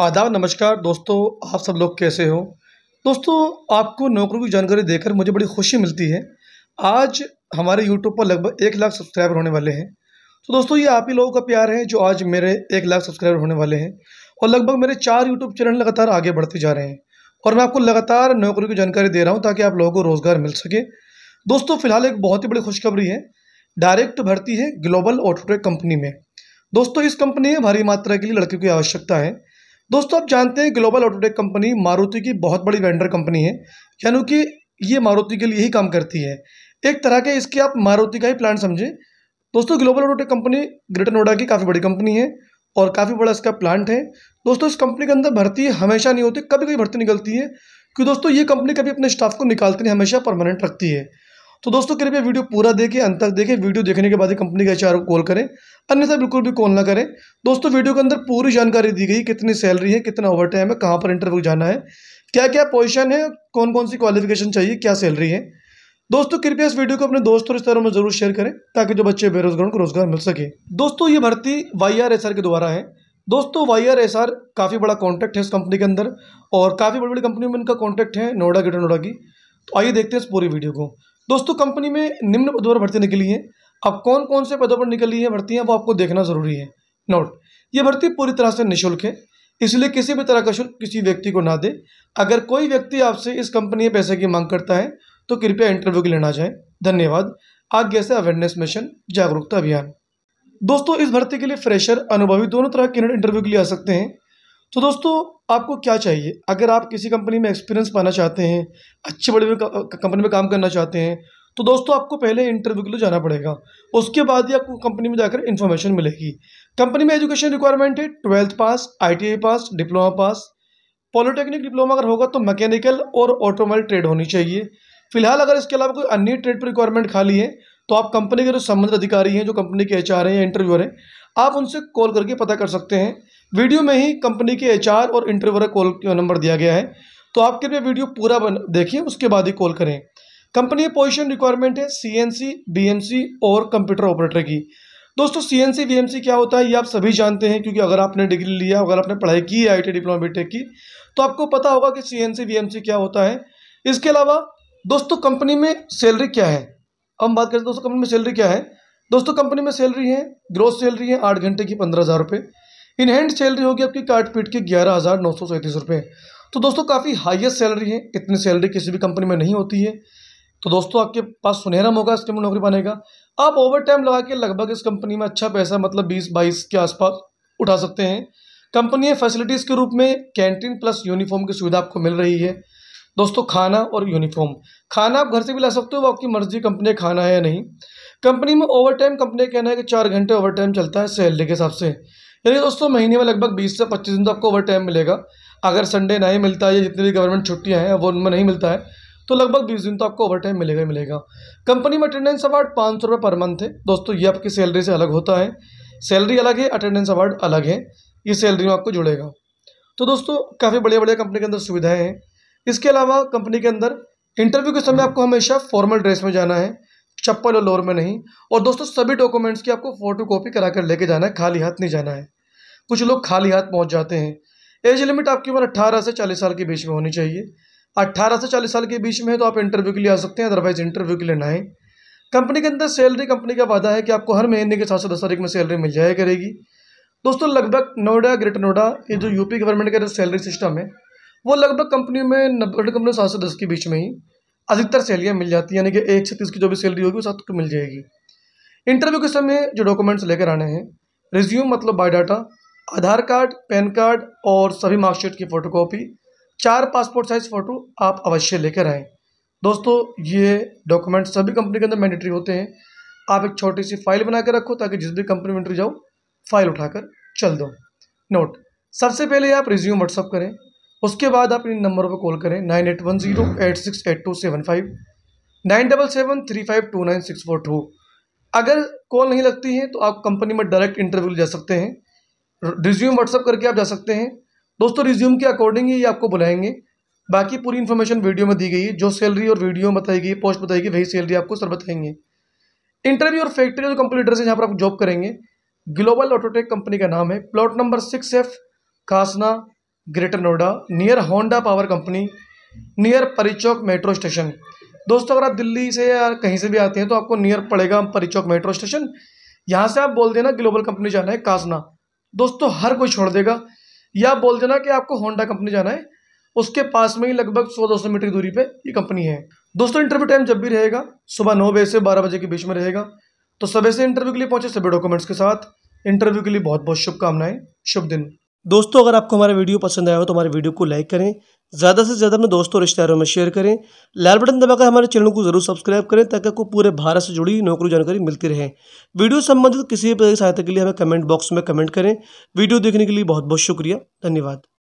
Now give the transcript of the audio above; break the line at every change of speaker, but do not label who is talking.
आदाब नमस्कार दोस्तों आप सब लोग कैसे हो दोस्तों आपको नौकरी की जानकारी देकर मुझे बड़ी खुशी मिलती है आज हमारे यूट्यूब पर लगभग एक लाख सब्सक्राइबर होने वाले हैं तो दोस्तों ये आप ही लोगों का प्यार है जो आज मेरे एक लाख सब्सक्राइबर होने वाले हैं और लगभग मेरे चार यूट्यूब चैनल लगातार आगे बढ़ते जा रहे हैं और मैं आपको लगातार नौकरी की जानकारी दे रहा हूँ ताकि आप लोगों को रोज़गार मिल सके दोस्तों फिलहाल एक बहुत ही बड़ी खुशखबरी है डायरेक्ट भर्ती है ग्लोबल ऑटोटेक कंपनी में दोस्तों इस कंपनी में भारी मात्रा के लिए लड़कियों की आवश्यकता है दोस्तों आप जानते हैं ग्लोबल ऑटोटेक कंपनी मारुति की बहुत बड़ी वेंडर कंपनी है यानी कि ये मारुति के लिए ही काम करती है एक तरह के इसके आप मारुति का ही प्लांट समझें दोस्तों Global Autotech company Greater Noida की काफ़ी बड़ी कंपनी है और काफ़ी बड़ा इसका प्लांट है दोस्तों इस कंपनी के अंदर भर्ती हमेशा नहीं होती कभी कभी भर्ती निकलती है क्योंकि दोस्तों ये कंपनी कभी अपने स्टाफ को निकालती नहीं हमेशा परमानेंट रखती है तो दोस्तों कृपया वीडियो पूरा देखें अंत तक देखें वीडियो देखने के बाद ही कंपनी के एच को कॉल करें अन्यथा बिल्कुल भी कॉल ना करें दोस्तों वीडियो के अंदर पूरी जानकारी दी गई कितनी सैलरी है कितना ओवर टाइम है कहाँ पर इंटरव्यू जाना है क्या क्या पोजिशन है कौन कौन सी क्वालिफिकेशन चाहिए क्या सैलरी है दोस्तों कृपया इस वीडियो को अपने दोस्तों और रिश्तेदारों में जरूर शेयर करें ताकि जो बच्चे बेरोजगारों को रोजगार मिल सके दोस्तों ये भर्ती वाई आर एस आर के द्वारा है दोस्तों वाई आर एस आर काफ़ी बड़ा कॉन्टैक्ट है इस कंपनी के अंदर और काफ़ी बड़ी बड़ी कंपनियों में इनका कॉन्टैक्ट है नोएडा ग्रेटर नोएडा की तो आइए देखते हैं इस पूरी वीडियो को दोस्तों कंपनी में निम्न पदों पर भर्ती निकली है अब कौन कौन से पदों पर निकली है है वो आपको देखना ज़रूरी है नोट ये भर्ती पूरी तरह से निःशुल्क है इसलिए किसी भी तरह का शुल्क किसी व्यक्ति को ना दे अगर कोई व्यक्ति आपसे इस कंपनी में पैसे की मांग करता है तो कृपया इंटरव्यू के लिए ना धन्यवाद आज्ञा से अवेयरनेस मिशन जागरूकता अभियान दोस्तों इस भर्ती के लिए फ्रेशर अनुभवी दोनों तरह के इंटरव्यू के लिए आ सकते हैं तो दोस्तों आपको क्या चाहिए अगर आप किसी कंपनी में एक्सपीरियंस पाना चाहते हैं अच्छी बड़े कंपनी में काम करना चाहते हैं तो दोस्तों आपको पहले इंटरव्यू के लिए जाना पड़ेगा उसके बाद ही आपको कंपनी में जाकर इन्फॉर्मेशन मिलेगी कंपनी में एजुकेशन रिक्वायरमेंट है twelfth pass I pass diploma pass polytechnic diploma अगर होगा तो मैकेनिकल और ऑटोमोबाइल ट्रेड होनी चाहिए फिलहाल अगर इसके अलावा कोई अन्य ट्रेड पर रिक्वायरमेंट खाली है तो आप कंपनी के जो संबंधित अधिकारी हैं जो कंपनी के एच हैं या इंटरव्यूअर हैं आप उनसे कॉल करके पता कर सकते हैं वीडियो में ही कंपनी के एच और इंटरव्यूर कॉल नंबर दिया गया है तो आप कृपया वीडियो पूरा बन देखें उसके बाद ही कॉल करें कंपनी पोजीशन रिक्वायरमेंट है सीएनसी बीएमसी और कंप्यूटर ऑपरेटर की दोस्तों सी एन सी क्या होता है ये आप सभी जानते हैं क्योंकि अगर आपने डिग्री लिया अगर आपने पढ़ाई की है आई टी डिप्लोमा बी की तो आपको पता होगा कि सी एन सी क्या होता है इसके अलावा दोस्तों कंपनी में सैलरी क्या है हम बात करें दोस्तों कंपनी में सैलरी क्या है दोस्तों कंपनी में सैलरी है ग्रोथ सैलरी है आठ घंटे की पंद्रह हज़ार रुपये इन हैंड सैलरी होगी आपकी काट पीट की ग्यारह हज़ार नौ सौ सैंतीस रुपये तो दोस्तों काफ़ी हाईएस्ट सैलरी है इतनी सैलरी किसी भी कंपनी में नहीं होती है तो दोस्तों आपके पास सुनहरा मौका इस में नौकरी पाने का आप ओवर टाइम लगा के लगभग इस कंपनी में अच्छा पैसा मतलब बीस बाईस के आसपास उठा सकते हैं कंपनी फैसिलिटीज़ के रूप में कैंटीन प्लस यूनिफॉर्म की सुविधा आपको मिल रही है दोस्तों खाना और यूनिफॉर्म खाना आप घर से भी ला सकते हो वो आपकी मर्जी कंपनी खाना है या नहीं कंपनी में ओवर टाइम कंपनी कहना है कि चार घंटे ओवर टाइम चलता है सैलरी के हिसाब से यानी दोस्तों महीने में लगभग बीस से पच्चीस दिन तो आपको ओवर टाइम मिलेगा अगर संडे नहीं मिलता है या जितनी भी गवर्नमेंट छुट्टियाँ हैं वो उनमें नहीं मिलता है तो लगभग बीस दिन तो आपको ओवर टाइम मिलेगा ही मिलेगा कंपनी में अटेंडेंस अवार्ड पाँच सौ रुपये पर मंथ है दोस्तों ये आपकी सैलरी से अलग होता है सैलरी अलग है अटेंडेंस अवार्ड अलग है ये सैलरी में आपको जुड़ेगा तो दोस्तों काफ़ी बढ़िया बढ़िया कंपनी के अंदर सुविधाएं हैं इसके अलावा कंपनी के अंदर इंटरव्यू के समय आपको हमेशा फॉर्मल ड्रेस में जाना है चप्पल और लोर में नहीं और दोस्तों सभी डॉक्यूमेंट्स की आपको फ़ोटो कॉपी करा कर लेके जाना है खाली हाथ नहीं जाना है कुछ लोग खाली हाथ पहुँच जाते हैं एज लिमिट आपकी उम्र अट्ठारह से चालीस साल के बीच में होनी चाहिए अट्ठारह से चालीस साल के बीच में है तो आप इंटरव्यू के लिए आ सकते हैं अदरवाइज इंटरव्यू के लिए ना आए कंपनी के अंदर सैलरी कंपनी का वादा है कि आपको हर महीने के सात से दस तारीख में सैलरी मिल जाया करेगी दोस्तों लगभग नोएडा ग्रेटर नोएडा ये जो यूपी गवर्नमेंट का अंदर सैलरी सिस्टम है वो लगभग कंपनी में नब्बे कंपनी सात से दस के बीच में ही अधिकतर सैलरियाँ मिल जाती हैं यानी कि एक से तीस की जो भी सैलरी होगी वो सबको मिल जाएगी इंटरव्यू के समय जो डॉक्यूमेंट्स लेकर आने हैं रिज्यूम मतलब biodata Aadhaar card PAN card और सभी मार्कशीट की फ़ोटोकॉपी चार पासपोर्ट साइज़ फ़ोटो आप अवश्य लेकर आएँ दोस्तों ये डॉक्यूमेंट्स सभी कंपनी के अंदर मैंडेटरी होते हैं आप एक छोटी सी फाइल बना कर रखो ताकि जिस भी कंपनी में इंटरव्यू जाओ फाइल उठाकर चल दो नोट सबसे पहले आप रिज्यूम व्हाट्सअप करें उसके बाद आप इन नंबर पर कॉल करें nine eight one zero eight six eight two seven five nine double seven three five two nine six four two अगर कॉल नहीं लगती है तो आप कंपनी में डायरेक्ट इंटरव्यू जा सकते हैं रिज्यूम व्हाट्सअप करके आप जा सकते हैं दोस्तों रिज्यूम के अकॉर्डिंग ही आपको बुलाएंगे बाकी पूरी इन्फॉर्मेशन वीडियो में दी गई है जो सैलरी और वीडियो बताई गई पोस्ट बताई गई वही सैलरी आपको सर बताएंगे इंटरव्यू और फैक्ट्री और कंप्यूटर से जहाँ पर आप जॉब करेंगे ग्लोबल ऑटोटेक कंपनी का नाम है plot number six F Khasna Greater Noida near Honda Power company near Pari Chowk metro station दोस्तों अगर आप दिल्ली से या कहीं से भी आते हैं तो आपको नियर पड़ेगा परिचौक मेट्रो स्टेशन यहाँ से आप बोल देना ग्लोबल कंपनी जाना है कासना दोस्तों हर कोई छोड़ देगा या बोल देना कि आपको होंडा कंपनी जाना है उसके पास में ही लगभग सौ दो सौ मीटर की दूरी पे ये कंपनी है दोस्तों इंटरव्यू टाइम जब भी रहेगा सुबह नौ बजे से बारह बजे के बीच में रहेगा तो सभी से इंटरव्यू के लिए पहुंचे सभी डॉक्यूमेंट्स के साथ इंटरव्यू के लिए बहुत बहुत शुभकामनाएं शुभ दिन दोस्तों अगर आपको हमारा वीडियो पसंद आया हो तो हमारे वीडियो को लाइक करें ज़्यादा से ज़्यादा अपने दोस्तों और रिश्तेदारों में शेयर करें लाल बटन दबाकर हमारे चैनल को जरूर सब्सक्राइब करें ताकि आपको पूरे भारत से जुड़ी नौकरी जानकारी मिलती रहे वीडियो संबंधित किसी भी सहायता के लिए हमें कमेंट बॉक्स में कमेंट करें वीडियो देखने के लिए बहुत बहुत शुक्रिया धन्यवाद